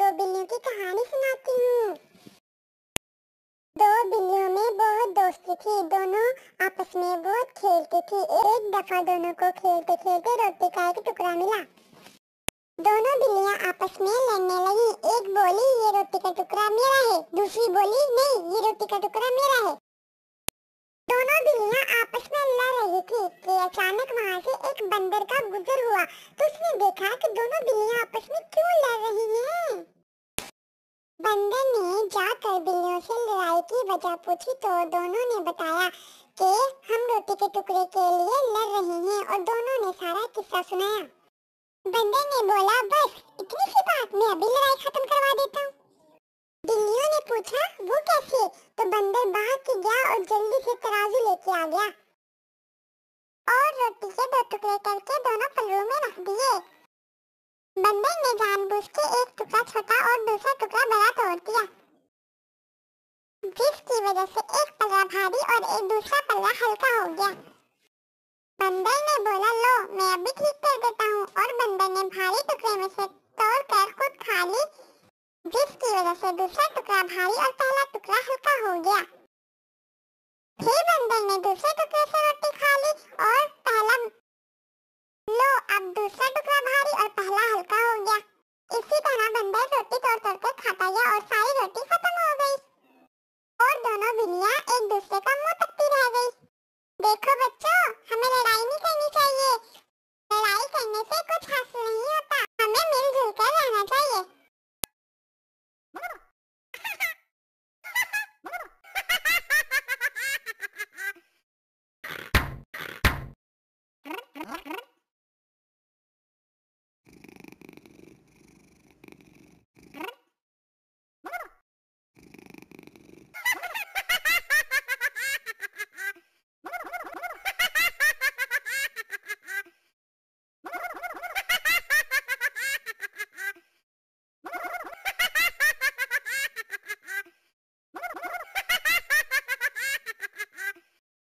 दो बिल्लियों की कहानी सुनाती हूँ दो बिल्लियों में बहुत दोस्ती थी दोनों आपस में बहुत खेलती थी एक दफा दोनों को खेलते खेलते रोटी का एक टुकड़ा मिला दोनों बिल्लियाँ आपस में लड़ने लगी एक बोली ये रोटी का टुकड़ा मेरा है दूसरी बोली नहीं ये रोटी का टुकड़ा मेरा है दोनों बिल्लियाँ आपस में लड़ रही थी कि अचानक वहाँ से एक बंदर का गुजर हुआ तो उसने देखा कि दोनों बिल्लियाँ आपस में क्यों लड़ रही की वजह पूछी तो दोनों ने बताया कि हम रोटी के टुकड़े के लिए लड़ रहे हैं और दोनों ने सारा किस्सा सुनाया बंदे ने बोला बस इतनी सी बात मैं अभी लड़ाई खत्म करवा देता हूँ बिल्लियों ने पूछा वो कैसे तो बंदर बाहर की गया और जल्दी से तराजू लेके आ गया और रोटी के दो टुकड़े करके दोनों पलड़ों में रख दिए बंदर ने जानबूझ के एक टुकड़ा छोटा और दूसरा टुकड़ा बड़ा तोड़ दिया की वजह से एक पल्ला भारी और एक दूसरा पल्ला हल्का हो गया बंदर ने बोला लो मैं अभी ठीक कर देता हूँ और बंदर ने भारी टुकड़े में से तोड़कर खुद खा ली की वजह से दूसरा टुकड़ा भारी और पहला टुकड़ा हल्का हो गया फिर बंदर ने दूसरे टुकड़े से रोटी खा ली और पहला लो अब दूसरा टुकड़ा भारी और पहला हल्का हो गया इसी तरह बंदर रोटी देखो बच्चों हमें लड़ाई नहीं करनी चाहिए लड़ाई करने से कुछ हासिल